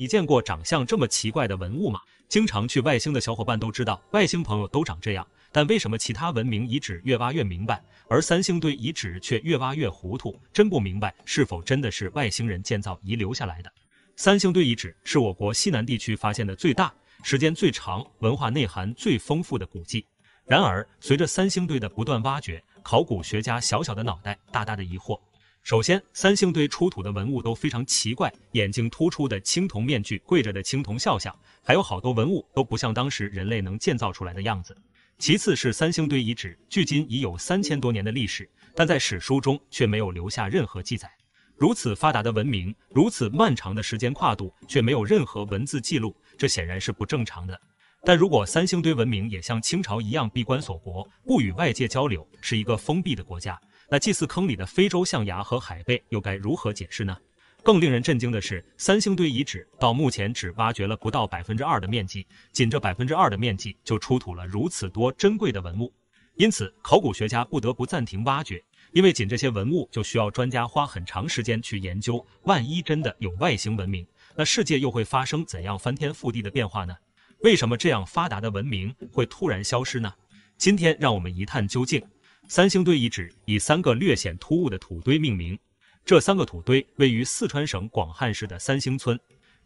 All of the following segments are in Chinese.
你见过长相这么奇怪的文物吗？经常去外星的小伙伴都知道，外星朋友都长这样。但为什么其他文明遗址越挖越明白，而三星堆遗址却越挖越糊涂？真不明白，是否真的是外星人建造遗留下来的？三星堆遗址是我国西南地区发现的最大、时间最长、文化内涵最丰富的古迹。然而，随着三星堆的不断挖掘，考古学家小小的脑袋大大的疑惑。首先，三星堆出土的文物都非常奇怪，眼睛突出的青铜面具、跪着的青铜肖像，还有好多文物都不像当时人类能建造出来的样子。其次是三星堆遗址距今已有三千多年的历史，但在史书中却没有留下任何记载。如此发达的文明，如此漫长的时间跨度，却没有任何文字记录，这显然是不正常的。但如果三星堆文明也像清朝一样闭关锁国，不与外界交流，是一个封闭的国家。那祭祀坑里的非洲象牙和海贝又该如何解释呢？更令人震惊的是，三星堆遗址到目前只挖掘了不到百分之二的面积，仅这百分之二的面积就出土了如此多珍贵的文物，因此考古学家不得不暂停挖掘，因为仅这些文物就需要专家花很长时间去研究。万一真的有外星文明，那世界又会发生怎样翻天覆地的变化呢？为什么这样发达的文明会突然消失呢？今天让我们一探究竟。三星堆遗址以三个略显突兀的土堆命名，这三个土堆位于四川省广汉市的三星村。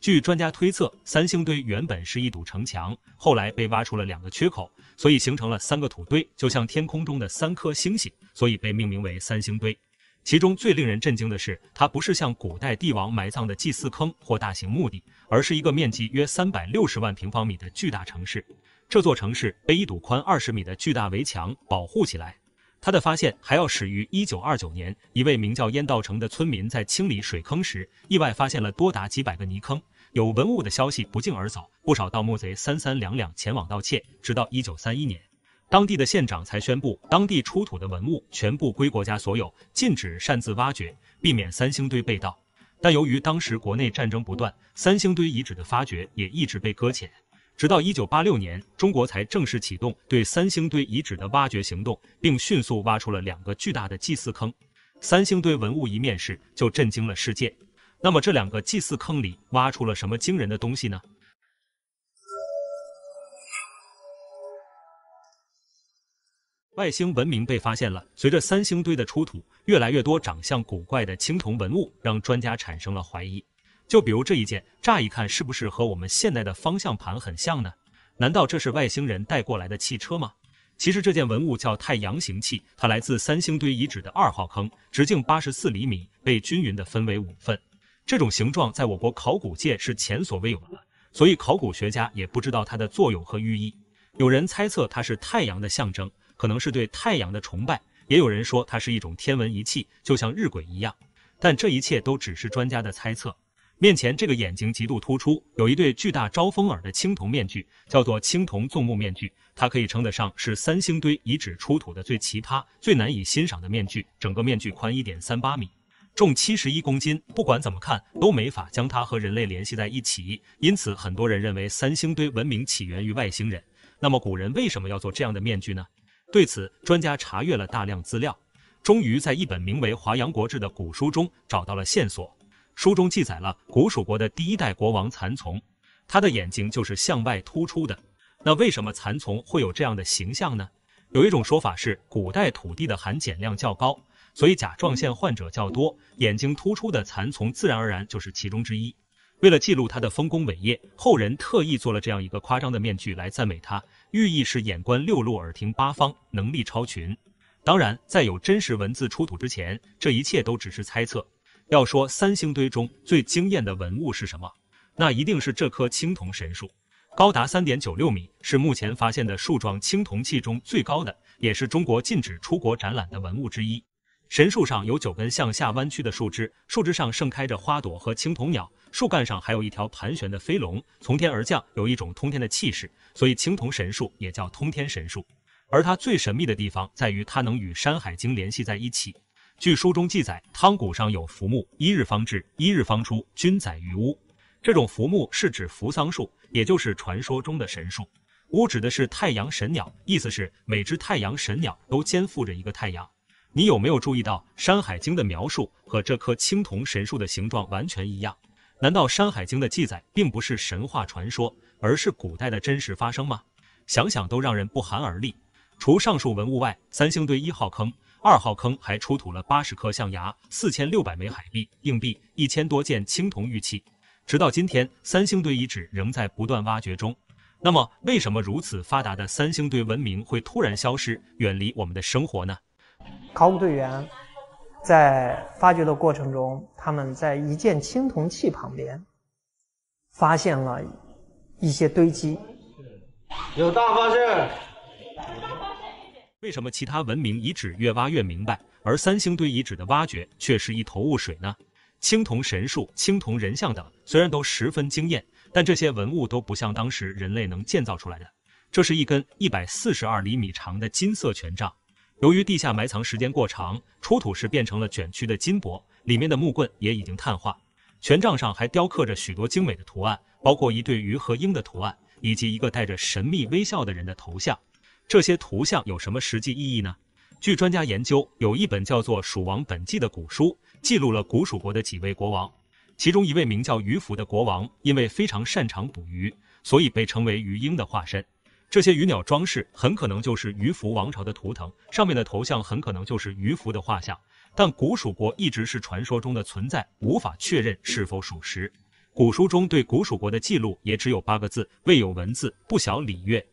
据专家推测，三星堆原本是一堵城墙，后来被挖出了两个缺口，所以形成了三个土堆，就像天空中的三颗星星，所以被命名为三星堆。其中最令人震惊的是，它不是像古代帝王埋葬的祭祀坑或大型墓地，而是一个面积约三百六十万平方米的巨大城市。这座城市被一堵宽二十米的巨大围墙保护起来。他的发现还要始于一九二九年，一位名叫燕道成的村民在清理水坑时，意外发现了多达几百个泥坑，有文物的消息不胫而走，不少盗墓贼三三两两前往盗窃。直到一九三一年，当地的县长才宣布，当地出土的文物全部归国家所有，禁止擅自挖掘，避免三星堆被盗。但由于当时国内战争不断，三星堆遗址的发掘也一直被搁浅。直到一九八六年，中国才正式启动对三星堆遗址的挖掘行动，并迅速挖出了两个巨大的祭祀坑。三星堆文物一面世就震惊了世界。那么，这两个祭祀坑里挖出了什么惊人的东西呢？外星文明被发现了。随着三星堆的出土，越来越多长相古怪的青铜文物让专家产生了怀疑。就比如这一件，乍一看是不是和我们现代的方向盘很像呢？难道这是外星人带过来的汽车吗？其实这件文物叫太阳形器，它来自三星堆遗址的二号坑，直径八十四厘米，被均匀的分为五份。这种形状在我国考古界是前所未有的，所以考古学家也不知道它的作用和寓意。有人猜测它是太阳的象征，可能是对太阳的崇拜；也有人说它是一种天文仪器，就像日晷一样。但这一切都只是专家的猜测。面前这个眼睛极度突出，有一对巨大招风耳的青铜面具，叫做青铜纵目面具。它可以称得上是三星堆遗址出土的最奇葩、最难以欣赏的面具。整个面具宽一点三八米，重七十一公斤。不管怎么看，都没法将它和人类联系在一起。因此，很多人认为三星堆文明起源于外星人。那么，古人为什么要做这样的面具呢？对此，专家查阅了大量资料，终于在一本名为《华阳国志》的古书中找到了线索。书中记载了古蜀国的第一代国王蚕丛，他的眼睛就是向外突出的。那为什么蚕丛会有这样的形象呢？有一种说法是，古代土地的含碱量较高，所以甲状腺患者较多，眼睛突出的蚕丛自然而然就是其中之一。为了记录他的丰功伟业，后人特意做了这样一个夸张的面具来赞美他，寓意是眼观六路，耳听八方，能力超群。当然，在有真实文字出土之前，这一切都只是猜测。要说三星堆中最惊艳的文物是什么？那一定是这棵青铜神树，高达三点九六米，是目前发现的树状青铜器中最高的，也是中国禁止出国展览的文物之一。神树上有九根向下弯曲的树枝，树枝上盛开着花朵和青铜鸟，树干上还有一条盘旋的飞龙，从天而降，有一种通天的气势，所以青铜神树也叫通天神树。而它最神秘的地方在于，它能与《山海经》联系在一起。据书中记载，汤谷上有浮木，一日方至，一日方出。君载于乌。这种浮木是指扶桑树，也就是传说中的神树。乌指的是太阳神鸟，意思是每只太阳神鸟都肩负着一个太阳。你有没有注意到《山海经》的描述和这棵青铜神树的形状完全一样？难道《山海经》的记载并不是神话传说，而是古代的真实发生吗？想想都让人不寒而栗。除上述文物外，三星堆一号坑。二号坑还出土了八十颗象牙、四千六百枚海币硬币、一千多件青铜玉器。直到今天，三星堆遗址仍在不断挖掘中。那么，为什么如此发达的三星堆文明会突然消失，远离我们的生活呢？考古队员在发掘的过程中，他们在一件青铜器旁边发现了一些堆积，有大发现。为什么其他文明遗址越挖越明白，而三星堆遗址的挖掘却是一头雾水呢？青铜神树、青铜人像等虽然都十分惊艳，但这些文物都不像当时人类能建造出来的。这是一根一百四十二厘米长的金色权杖，由于地下埋藏时间过长，出土时变成了卷曲的金箔，里面的木棍也已经碳化。权杖上还雕刻着许多精美的图案，包括一对鱼和鹰的图案，以及一个带着神秘微笑的人的头像。这些图像有什么实际意义呢？据专家研究，有一本叫做《蜀王本纪》的古书，记录了古蜀国的几位国王，其中一位名叫鱼凫的国王，因为非常擅长捕鱼，所以被称为鱼鹰的化身。这些鱼鸟装饰很可能就是鱼凫王朝的图腾，上面的头像很可能就是鱼凫的画像。但古蜀国一直是传说中的存在，无法确认是否属实。古书中对古蜀国的记录也只有八个字：“未有文字，不晓礼乐。”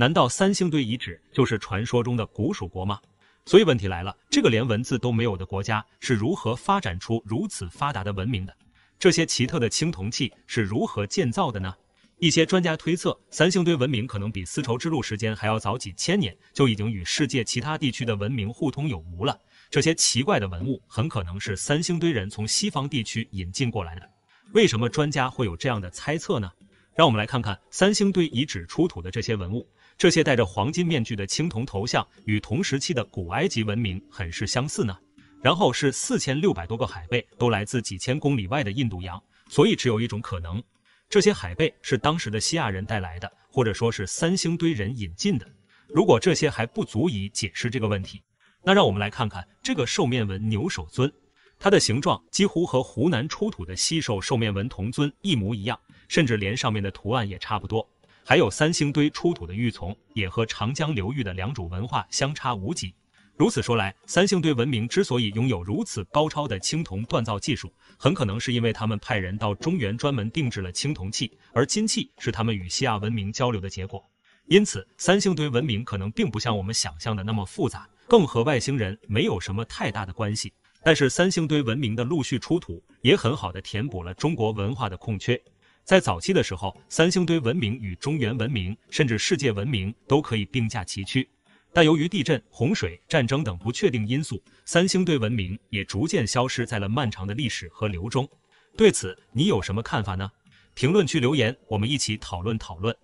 难道三星堆遗址就是传说中的古蜀国吗？所以问题来了，这个连文字都没有的国家是如何发展出如此发达的文明的？这些奇特的青铜器是如何建造的呢？一些专家推测，三星堆文明可能比丝绸之路时间还要早几千年，就已经与世界其他地区的文明互通有无了。这些奇怪的文物很可能是三星堆人从西方地区引进过来的。为什么专家会有这样的猜测呢？让我们来看看三星堆遗址出土的这些文物。这些戴着黄金面具的青铜头像与同时期的古埃及文明很是相似呢。然后是四千六百多个海贝，都来自几千公里外的印度洋，所以只有一种可能：这些海贝是当时的西亚人带来的，或者说是三星堆人引进的。如果这些还不足以解释这个问题，那让我们来看看这个兽面纹牛首尊，它的形状几乎和湖南出土的西兽兽面纹铜尊一模一样，甚至连上面的图案也差不多。还有三星堆出土的玉琮也和长江流域的良渚文化相差无几。如此说来，三星堆文明之所以拥有如此高超的青铜锻造技术，很可能是因为他们派人到中原专门定制了青铜器，而金器是他们与西亚文明交流的结果。因此，三星堆文明可能并不像我们想象的那么复杂，更和外星人没有什么太大的关系。但是，三星堆文明的陆续出土也很好的填补了中国文化的空缺。在早期的时候，三星堆文明与中原文明，甚至世界文明都可以并驾齐驱。但由于地震、洪水、战争等不确定因素，三星堆文明也逐渐消失在了漫长的历史河流中。对此，你有什么看法呢？评论区留言，我们一起讨论讨论。